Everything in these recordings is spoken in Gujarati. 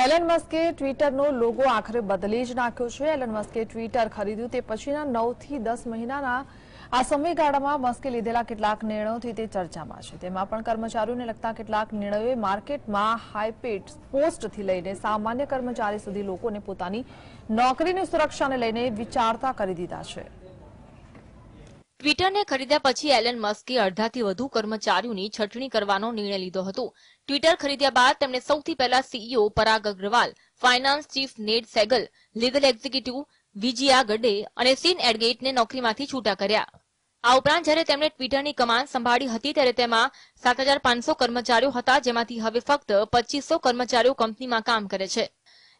એલન મસ્કે ટ્વિટરનો લોગો આખરે બદલી જ નાખ્યો છે એલન મસ્કે ટ્વિટર ખરીદ્યું તે પછીના નવથી દસ મહિનાના આ સમયગાળામાં મસ્કે લીધેલા કેટલાક નિર્ણયોથી તે ચર્ચામાં છે તેમાં પણ કર્મચારીઓને લગતા કેટલાક નિર્ણયોએ માર્કેટમાં હાઈપેડ પોસ્ટથી લઈને સામાન્ય કર્મચારી સુધી લોકોને પોતાની નોકરીની સુરક્ષાને લઈને વિચારતા કરી દીધા છે ટ્વિટરને ખરીદ્યા પછી એલન મસ્કે અડધાથી વધુ કર્મચારીઓની છટણી કરવાનો નિર્ણય લીધો હતો ટ્વિટર ખરીદ્યા બાદ તેમણે સૌથી પહેલા CEO Parag Agrawal finance chief Ned Segal legal executive Vijaya Gadde અને સીન એડગેટને નોકરીમાંથી છૂટા કર્યા આ ઉપરાંત જ્યારે તેમણે ટ્વિટરની કમાન સંભાળી હતી ત્યારે તેમાં સાત કર્મચારીઓ હતા જેમાંથી હવે ફક્ત પચીસો કર્મચારીઓ કંપનીમાં કામ કરે છે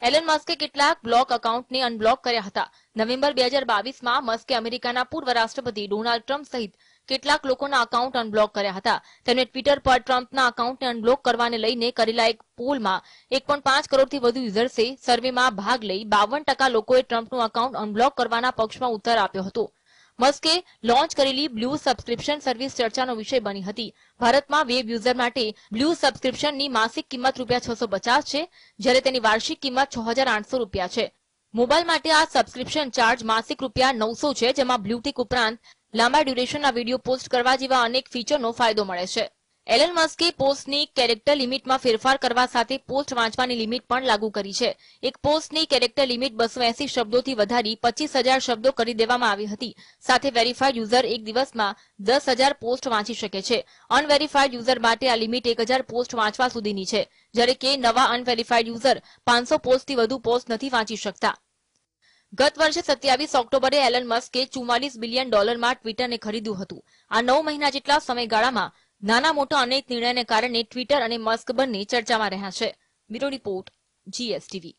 એલન મસ્કે કેટલાક બ્લોક એકાઉન્ટને અનબ્લોક કર્યા હતા નવેમ્બર બે હજાર બાવીસમાં મસ્કે અમેરિકાના પૂર્વ રાષ્ટ્રપતિ ડોનાલ્ડ ટ્રમ્પ સહિત કેટલાક લોકોના અકાઉન્ટ અનબ્લોક કર્યા હતા તેમણે ટ્વિટર પર ટ્રમ્પના એકાઉન્ટને અનબ્લોક કરવાને લઈને કરેલા એક પોલમાં એક પોઈન્ટ પાંચ કરોડથી વધુ યુઝર્સે સર્વેમાં ભાગ લઈ બાવન ટકા લોકોએ ટ્રમ્પનું અકાઉન્ટ અનબ્લોક કરવાના પક્ષમાં ઉત્તર આપ્યો હતો મસ્કે લોન્ચ કરેલી બ્લુ સબસ્ક્રિપ્શન સર્વિસ ચર્ચાનો વિષય બની હતી ભારતમાં વેબ યુઝર માટે બ્લુ સબસ્ક્રિપ્શનની માસિક કિંમત રૂપિયા છસો પચાસ છે જ્યારે તેની વાર્ષિક કિંમત છ હજાર આઠસો રૂપિયા છે મોબાઈલ માટે આ સબસ્ક્રિપ્શન ચાર્જ માસિક રૂપિયા નવસો છે જેમાં બ્લુટિક ઉપરાંત લાંબા ડ્યુરેશનના વિડીયો પોસ્ટ કરવા જેવા અનેક ફીચરનો ફાયદો મળે છે એલન મસ્કે પોસ્ટની કેરેક્ટર લિમિટમાં ફેરફાર કરવા સાથે પોસ્ટ વાંચવાની લિમિટ પણ લાગુ કરી છે એક પોસ્ટની કેરેક્ટર લિમિટ બસો એસી શબ્દોથી વધારી પચીસ હજાર શબ્દો કરી દેવામાં આવી હતી સાથે વેરીફાઈડ યુઝર એક દિવસમાં દસ પોસ્ટ વાંચી શકે છે અનવેરીફાઈડ યુઝર માટે આ લિમિટ એક હજાર પોસ્ટ વાંચવા સુધીની છે જ્યારે કે નવા અનવેરીફાઈડ યુઝર પાંચસો પોસ્ટથી વધુ પોસ્ટ નથી વાંચી શકતા ગત વર્ષે સત્યાવીસ ઓક્ટોબરે એલન મસ્કે ચુમ્માલીસ બિલિયન ડોલરમાં ટ્વિટરને ખરીદ્યું હતું આ નવ મહિના જેટલા સમયગાળામાં નાના મોટા અનેક નિર્ણયને કારણે ટ્વિટર અને મસ્ક બંને ચર્ચામાં રહ્યા છે બ્યુરો રિપોર્ટ જીએસટીવી